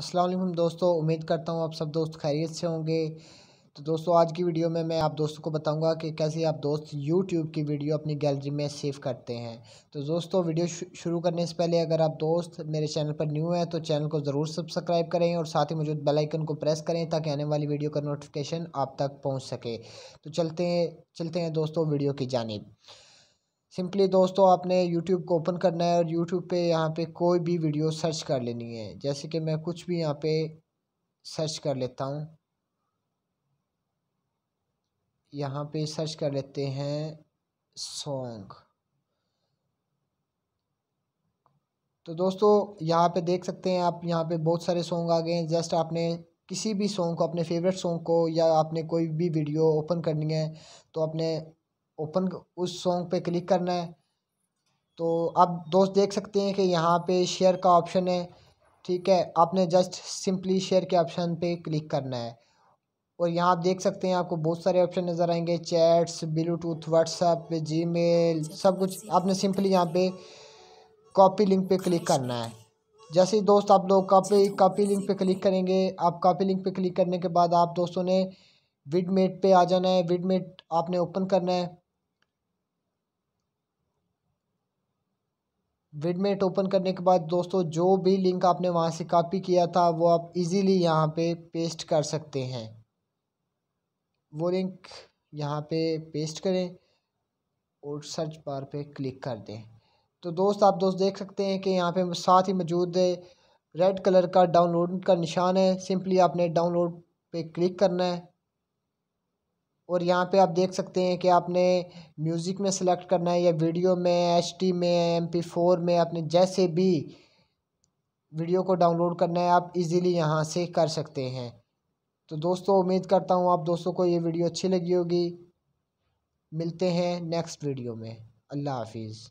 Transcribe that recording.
असलम दोस्तों उम्मीद करता हूँ आप सब दोस्त खैरियत से होंगे तो दोस्तों आज की वीडियो में मैं आप दोस्तों को बताऊंगा कि कैसे आप दोस्त YouTube की वीडियो अपनी गैलरी में सेव करते हैं तो दोस्तों वीडियो शुरू करने से पहले अगर आप दोस्त मेरे चैनल पर न्यू हैं तो चैनल को ज़रूर सब्सक्राइब करें और साथ ही मौजूद बेलाइकन को प्रेस करें ताकि आने वाली वीडियो का नोटिफिकेशन आप तक पहुँच सके तो चलते हैं चलते हैं दोस्तों वीडियो की जानब सिंपली दोस्तों आपने यूट्यूब को ओपन करना है और यूट्यूब पे यहाँ पे कोई भी वीडियो सर्च कर लेनी है जैसे कि मैं कुछ भी यहाँ पे सर्च कर लेता हूँ यहाँ पे सर्च कर लेते हैं सॉन्ग तो दोस्तों यहाँ पे देख सकते हैं आप यहाँ पे बहुत सारे सॉन्ग आ गए हैं जस्ट आपने किसी भी सॉन्ग को अपने फेवरेट सॉन्ग को या आपने कोई भी वीडियो ओपन करनी है तो आपने ओपन उस सॉन्ग पे क्लिक करना है तो आप दोस्त देख सकते हैं कि यहाँ पे शेयर का ऑप्शन है ठीक है आपने जस्ट सिंपली शेयर के ऑप्शन पे क्लिक करना है और यहाँ आप देख सकते हैं आपको बहुत सारे ऑप्शन नज़र आएंगे चैट्स ब्लूटूथ व्हाट्सअप मेल सब कुछ आपने सिंपली यहाँ पे कॉपी लिंक पे क्लिक करना है जैसे ही दोस्त आप लोग कॉपी कॉपी लिंक पे क्लिक करेंगे आप कॉपी लिंक पे क्लिक करने के बाद आप दोस्तों ने विडमेट पे आ जाना है विडमेट आपने ओपन करना है विडमेट ओपन करने के बाद दोस्तों जो भी लिंक आपने वहाँ से कॉपी किया था वो आप इजीली यहाँ पे पेस्ट कर सकते हैं वो लिंक यहाँ पे पेस्ट करें और सर्च बार पे क्लिक कर दें तो दोस्त आप दोस्त देख सकते हैं कि यहाँ पे साथ ही मौजूद रेड कलर का डाउनलोड का निशान है सिंपली आपने डाउनलोड पे क्लिक करना है और यहाँ पे आप देख सकते हैं कि आपने म्यूज़िक में सेलेक्ट करना है या वीडियो में एच में एम पी फोर में आपने जैसे भी वीडियो को डाउनलोड करना है आप इजीली यहाँ से कर सकते हैं तो दोस्तों उम्मीद करता हूँ आप दोस्तों को ये वीडियो अच्छी लगी होगी मिलते हैं नेक्स्ट वीडियो में अल्लाह हाफिज़